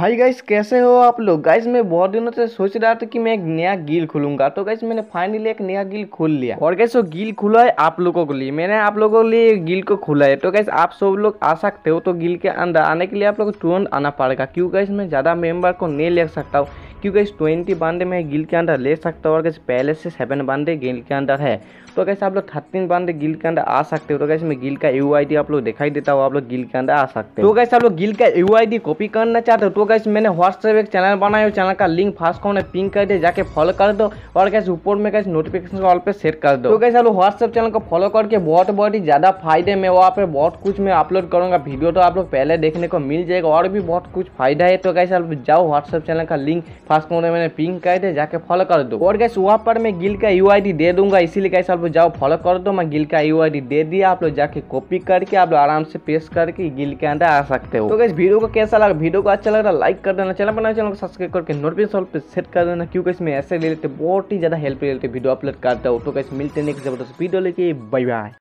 hi guys कैसे हो आप लोग गाइस मैं बहुत दिनों से सोच रहा था कि मैं एक नया गिल खोलूंगा तो गाइस मैंने फाइनली एक नया गिल खोल लिया और गाइस वो गिल खुला है आप लोगों के लिए मैंने आप लोगों के लिए गिल को खुला है तो गाइस आप सब लोग आ सकते हो तो गिल के अंदर आने के लिए आप लोग तुरंत आना पड़ेगा क्यों गाइस मैं ज़्यादा मेम्बर को नहीं ले सकता हूँ क्योंकि इस ट्वेंटी बांधे मैं गिल के अंदर ले सकता हूँ और कैसे पहले से सेवन बांधे गिल के अंदर है तो कैसे आप लोग थर्टीन बंद गिल के अंदर आ सकते हो तो कैसे मैं गिल का यू आई आप लोग दिखाई देता हूँ आप लोग गिल के अंदर आ सकते हो तो कैसे आप लोग गिल का यू आई कॉपी करना चाहते हो तो कैसे मैंने व्हाट्सएप एक चैनल बनाया हो चैनल का लिंक फास्ट कॉम में पिंक कर दे जाके फॉलो कर दो और कैसे ऊपर में कैसे नोटिफिकेशन ऑल पे सेट कर दो तो कैसे आप लोग व्हाट्सएप चैनल को फॉलो करके बहुत बहुत ही ज़्यादा फायदे में वहाँ पे बहुत कुछ मैं अपलोड करूंगा वीडियो तो आप लोग पहले देखने को मिल जाएगा और भी बहुत कुछ फायदा है तो कैसे आप जाओ व्हाट्सएप चैनल का लिंक फास्ट कॉम मैंने पिंक कर दे जाके फॉलो कर दो और कैसे वहाँ पर मैं गिल का यू दे दूंगा इसीलिए कैसे आप जाओ फॉलो कर दो मैं गिल का यू दे दिया आप लोग जाके कॉपी करके आप लोग आराम से पेश करके गिल के अंदर आ सकते हो तो गई वीडियो को कैसा लगा वीडियो को अच्छा लग रहा लाइक कर देना चैनल बनाने चैनल को सब्सक्राइब करके नोटिफिकेशन पर सेट कर देना क्योंकि इसमें ऐसे रिलेटेड बहुत ही ज़्यादा हेल्प रिलेटेड वीडियो अपलोड करता हूँ तो कैसे मिलते हैं जबरदस्त वीडियो लेके बाय बाय